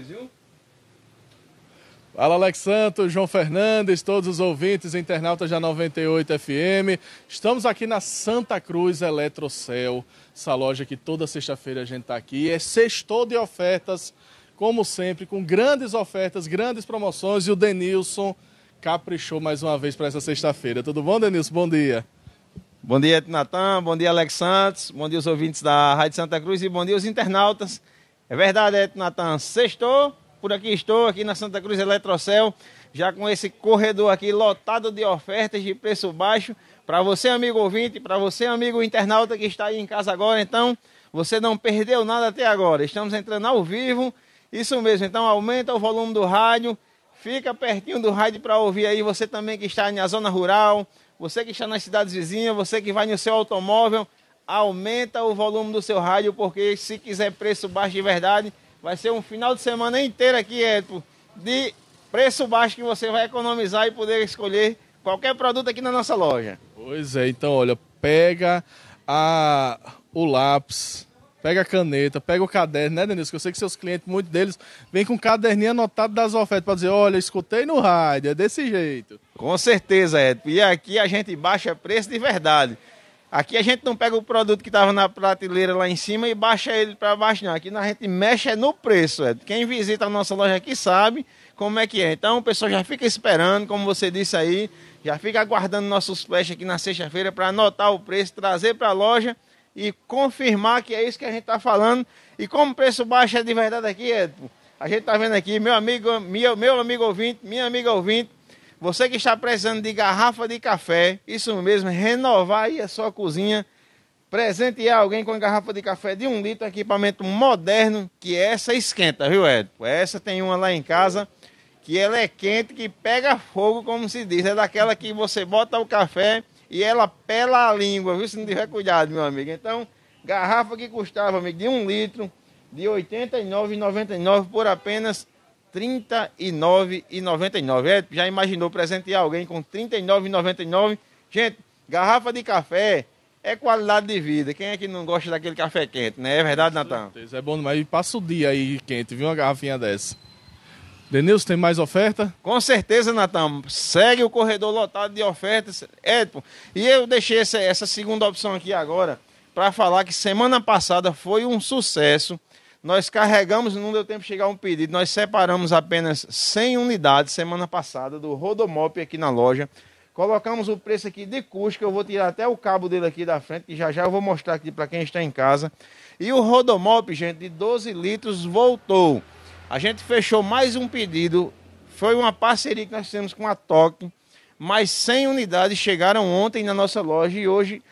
viu? Fala Alex Santos, João Fernandes, todos os ouvintes, internautas da 98 FM. Estamos aqui na Santa Cruz Eletrocel, essa loja que toda sexta-feira a gente está aqui. É sexto de ofertas, como sempre, com grandes ofertas, grandes promoções. E o Denilson caprichou mais uma vez para essa sexta-feira. Tudo bom, Denilson? Bom dia. Bom dia, Natan. Bom dia, Alex Santos. Bom dia, os ouvintes da Rádio Santa Cruz. E bom dia, os internautas é verdade, Natan. Sextou, por aqui estou, aqui na Santa Cruz Eletrocel, já com esse corredor aqui lotado de ofertas de preço baixo. Para você, amigo ouvinte, para você, amigo internauta que está aí em casa agora, então, você não perdeu nada até agora. Estamos entrando ao vivo, isso mesmo. Então, aumenta o volume do rádio, fica pertinho do rádio para ouvir aí. Você também que está na zona rural, você que está nas cidades vizinhas, você que vai no seu automóvel, aumenta o volume do seu rádio, porque se quiser preço baixo de verdade, vai ser um final de semana inteiro aqui, Edpo, de preço baixo que você vai economizar e poder escolher qualquer produto aqui na nossa loja. Pois é, então olha, pega a, o lápis, pega a caneta, pega o caderno, né, Denilson? Que eu sei que seus clientes, muitos deles, vêm com caderninho anotado das ofertas para dizer: olha, escutei no rádio, é desse jeito. Com certeza, Ed. E aqui a gente baixa preço de verdade. Aqui a gente não pega o produto que estava na prateleira lá em cima e baixa ele para baixo, não. Aqui a gente mexe é no preço. É. Quem visita a nossa loja aqui sabe como é que é. Então o pessoal já fica esperando, como você disse aí, já fica aguardando nossos flash aqui na sexta-feira para anotar o preço, trazer para a loja e confirmar que é isso que a gente está falando. E como o preço baixo é de verdade aqui, Edpo, a gente está vendo aqui, meu amigo, meu, meu amigo ouvinte, minha amiga ouvinte, você que está precisando de garrafa de café, isso mesmo, renovar aí a sua cozinha. Presentear alguém com garrafa de café de um litro, equipamento moderno, que essa esquenta, viu, Ed? Essa tem uma lá em casa, que ela é quente, que pega fogo, como se diz. É daquela que você bota o café e ela pela a língua, viu? Se não tiver cuidado, meu amigo. Então, garrafa que custava, amigo, de um litro, de R$ 89,99 por apenas 39,99. É, já imaginou presentear alguém com 39,99? Gente, garrafa de café é qualidade de vida. Quem é que não gosta daquele café quente, né? É verdade, Natan? É bom demais. passa o dia aí quente, viu? Uma garrafinha dessa. Denilson, tem mais oferta? Com certeza, Natan. Segue o corredor lotado de ofertas. É, e eu deixei essa, essa segunda opção aqui agora para falar que semana passada foi um sucesso nós carregamos, não deu tempo de chegar um pedido, nós separamos apenas 100 unidades semana passada do Rodomop aqui na loja. Colocamos o preço aqui de custo, que eu vou tirar até o cabo dele aqui da frente, que já já eu vou mostrar aqui para quem está em casa. E o Rodomop, gente, de 12 litros voltou. A gente fechou mais um pedido, foi uma parceria que nós fizemos com a TOC, mais 100 unidades chegaram ontem na nossa loja e hoje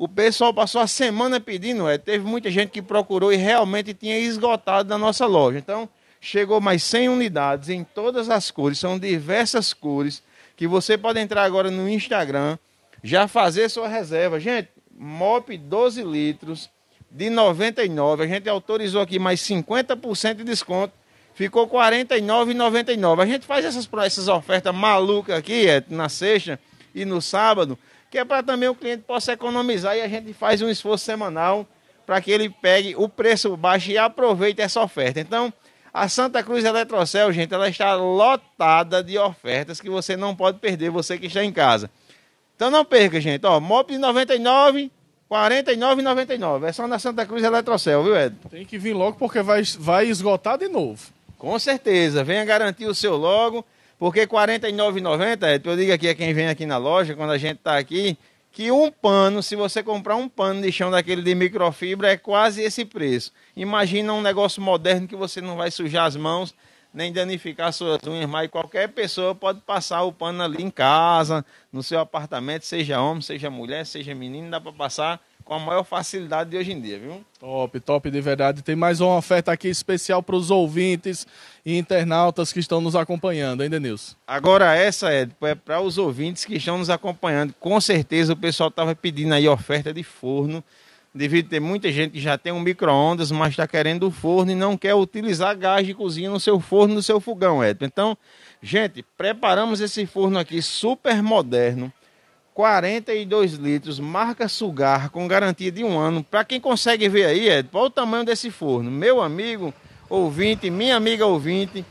o pessoal passou a semana pedindo, é, teve muita gente que procurou e realmente tinha esgotado da nossa loja. Então, chegou mais 100 unidades em todas as cores, são diversas cores, que você pode entrar agora no Instagram, já fazer sua reserva. Gente, MOP 12 litros de 99, a gente autorizou aqui mais 50% de desconto ficou R$ 49,99. A gente faz essas, essas ofertas malucas aqui, é, na sexta e no sábado, que é para também o cliente possa economizar e a gente faz um esforço semanal para que ele pegue o preço baixo e aproveite essa oferta. Então, a Santa Cruz Eletrocel, gente, ela está lotada de ofertas que você não pode perder, você que está em casa. Então não perca, gente. Ó, MOP de 99, 49,99. É só na Santa Cruz Eletrocel, viu, Ed? Tem que vir logo porque vai, vai esgotar de novo. Com certeza. Venha garantir o seu logo. Porque R$ 49,90, eu digo aqui a quem vem aqui na loja, quando a gente está aqui, que um pano, se você comprar um pano de chão daquele de microfibra, é quase esse preço. Imagina um negócio moderno que você não vai sujar as mãos, nem danificar suas unhas, mas qualquer pessoa pode passar o pano ali em casa, no seu apartamento, seja homem, seja mulher, seja menino, dá para passar com a maior facilidade de hoje em dia, viu? Top, top de verdade. Tem mais uma oferta aqui especial para os ouvintes e internautas que estão nos acompanhando, hein, Denilson? Agora essa, Ed, é para os ouvintes que estão nos acompanhando. Com certeza o pessoal estava pedindo aí oferta de forno. Devido ter muita gente que já tem um micro-ondas, mas está querendo o forno e não quer utilizar gás de cozinha no seu forno, no seu fogão, Ed. Então, gente, preparamos esse forno aqui super moderno 42 litros, marca Sugar, com garantia de um ano. Para quem consegue ver aí, Ed, olha o tamanho desse forno. Meu amigo ouvinte, minha amiga ouvinte,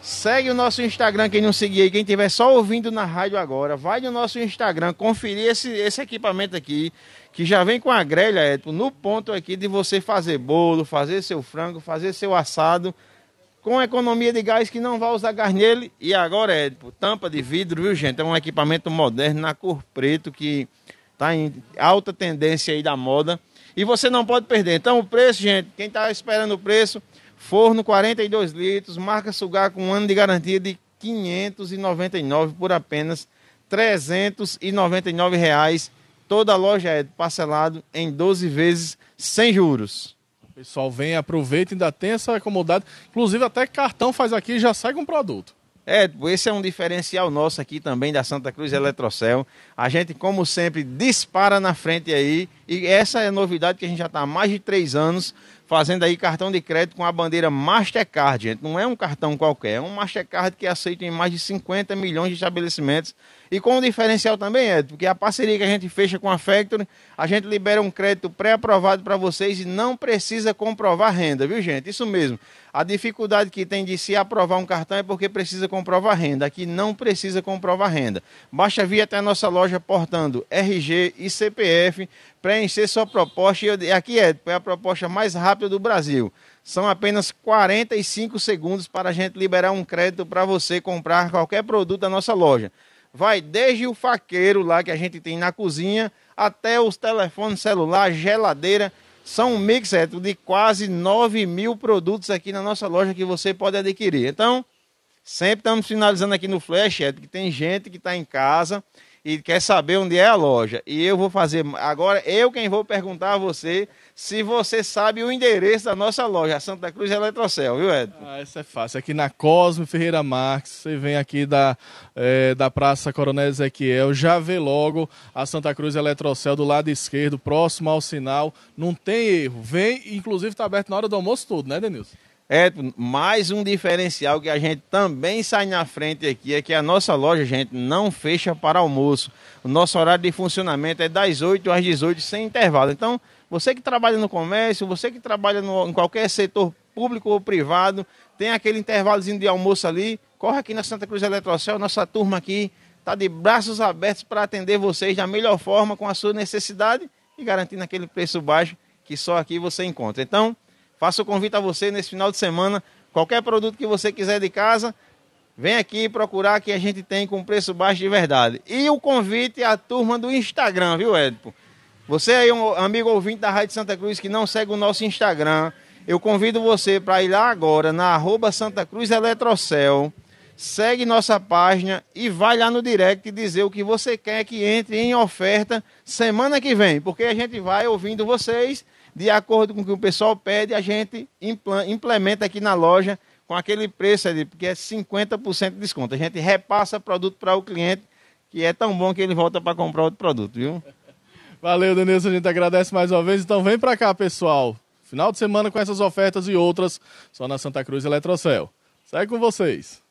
segue o nosso Instagram, quem não seguir aí, quem estiver só ouvindo na rádio agora, vai no nosso Instagram conferir esse, esse equipamento aqui, que já vem com a grelha, Ed, no ponto aqui de você fazer bolo, fazer seu frango, fazer seu assado com economia de gás que não vai usar gás nele. E agora é tipo, tampa de vidro, viu, gente? É um equipamento moderno na cor preto que está em alta tendência aí da moda. E você não pode perder. Então, o preço, gente, quem está esperando o preço, forno 42 litros, marca Sugar com um ano de garantia de 599 por apenas 399 reais. Toda a loja é parcelado em 12 vezes sem juros. Pessoal, vem, aproveita, ainda tem essa comodidade. Inclusive, até cartão faz aqui e já sai com um produto. É, esse é um diferencial nosso aqui também da Santa Cruz Eletrocel. A gente, como sempre, dispara na frente aí e essa é a novidade que a gente já está há mais de três anos fazendo aí cartão de crédito com a bandeira Mastercard, gente. Não é um cartão qualquer, é um Mastercard que é aceito em mais de 50 milhões de estabelecimentos. E com um diferencial também, é porque a parceria que a gente fecha com a Factory, a gente libera um crédito pré-aprovado para vocês e não precisa comprovar renda, viu, gente? Isso mesmo. A dificuldade que tem de se aprovar um cartão é porque precisa comprovar renda. Aqui não precisa comprovar renda. Basta vir até a nossa loja portando RG e CPF preencher sua proposta. E aqui é, é a proposta mais rápida do Brasil. São apenas 45 segundos para a gente liberar um crédito para você comprar qualquer produto da nossa loja. Vai desde o faqueiro lá que a gente tem na cozinha até os telefones celular, geladeira. São um mix é, de quase 9 mil produtos aqui na nossa loja que você pode adquirir. Então, sempre estamos finalizando aqui no Flash, é, que tem gente que está em casa e quer saber onde é a loja. E eu vou fazer. Agora, eu quem vou perguntar a você se você sabe o endereço da nossa loja, Santa Cruz Eletrocel, viu, Edson? Ah, essa é fácil. Aqui na Cosme Ferreira Marques, você vem aqui da, é, da Praça Coronel Ezequiel, já vê logo a Santa Cruz Eletrocel do lado esquerdo, próximo ao sinal. Não tem erro. Vem, inclusive está aberto na hora do almoço tudo, né, Denilson? É mais um diferencial que a gente também sai na frente aqui é que a nossa loja, gente, não fecha para almoço. O nosso horário de funcionamento é das 8 às 18 sem intervalo. Então, você que trabalha no comércio, você que trabalha no, em qualquer setor público ou privado, tem aquele intervalozinho de almoço ali, corre aqui na Santa Cruz Eletrocel, nossa turma aqui está de braços abertos para atender vocês da melhor forma com a sua necessidade e garantindo aquele preço baixo que só aqui você encontra. Então, Faço o convite a você nesse final de semana. Qualquer produto que você quiser de casa, vem aqui procurar que a gente tem com preço baixo de verdade. E o convite à turma do Instagram, viu, Edipo? Você aí, um amigo ouvinte da Rádio Santa Cruz que não segue o nosso Instagram, eu convido você para ir lá agora na arroba Santa Cruz Eletrocel, segue nossa página e vai lá no direct dizer o que você quer que entre em oferta semana que vem, porque a gente vai ouvindo vocês de acordo com o que o pessoal pede, a gente implementa aqui na loja com aquele preço ali, porque é 50% de desconto. A gente repassa produto para o cliente, que é tão bom que ele volta para comprar outro produto, viu? Valeu, Denilson, a gente agradece mais uma vez. Então vem para cá, pessoal. Final de semana com essas ofertas e outras, só na Santa Cruz Eletrocel. Segue com vocês.